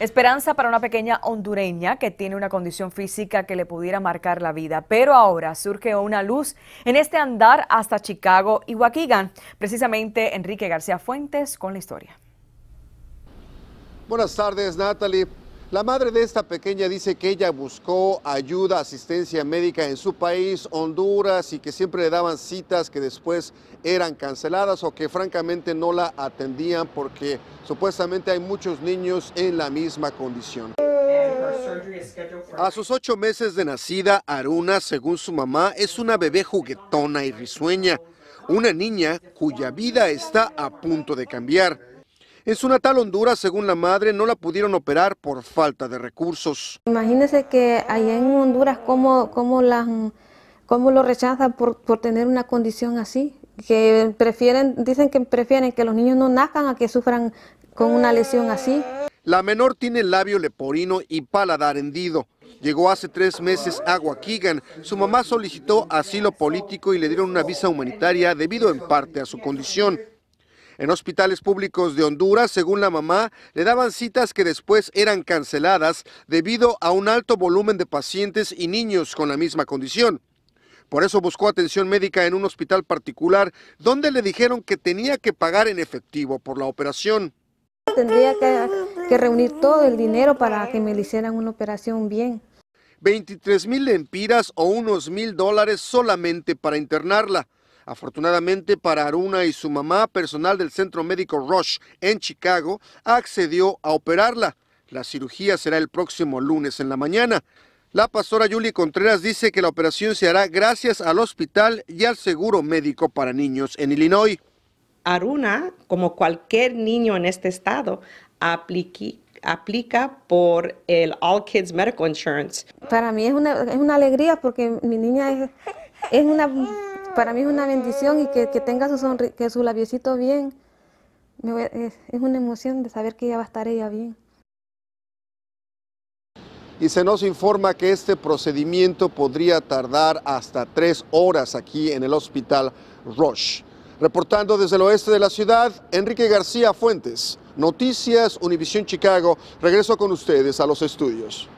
Esperanza para una pequeña hondureña que tiene una condición física que le pudiera marcar la vida. Pero ahora surge una luz en este andar hasta Chicago y Waukegan. Precisamente Enrique García Fuentes con la historia. Buenas tardes, Natalie. La madre de esta pequeña dice que ella buscó ayuda, asistencia médica en su país, Honduras, y que siempre le daban citas que después eran canceladas o que francamente no la atendían porque supuestamente hay muchos niños en la misma condición. A sus ocho meses de nacida, Aruna, según su mamá, es una bebé juguetona y risueña, una niña cuya vida está a punto de cambiar. En su natal Honduras, según la madre, no la pudieron operar por falta de recursos. Imagínense que allá en Honduras, ¿cómo, cómo, lo rechazan por, tener una condición así? Que prefieren, dicen que prefieren que los niños no nazcan a que sufran con una lesión así. La menor tiene labio leporino y paladar hendido. Llegó hace tres meses a Guaquigan. Su mamá solicitó asilo político y le dieron una visa humanitaria debido en parte a su condición en hospitales públicos de Honduras, según la mamá, le daban citas que después eran canceladas debido a un alto volumen de pacientes y niños con la misma condición. Por eso buscó atención médica en un hospital particular donde le dijeron que tenía que pagar en efectivo por la operación. Tendría que, reunir todo el dinero para que me le hicieran una operación bien. 23 mil lempiras o unos mil dólares solamente para internarla. Afortunadamente para Aruna y su mamá, personal del Centro Médico Rush en Chicago accedió a operarla. La cirugía será el próximo lunes en la mañana. La pastora Julie Contreras dice que la operación se hará gracias al hospital y al seguro médico para niños en Illinois. Aruna, como cualquier niño en este estado, aplica por el All Kids Medical Insurance. Para mí es una, es una alegría porque mi niña es, es una para mí es una bendición y que, tenga su, sonri que su labiecito bien. es, una emoción de saber que ya va a estar ella bien y se nos informa que este procedimiento podría tardar hasta tres horas aquí en el hospital Roche. Reportando desde el oeste de la ciudad, Enrique García Fuentes, Noticias Univisión Chicago, regreso con ustedes a los estudios.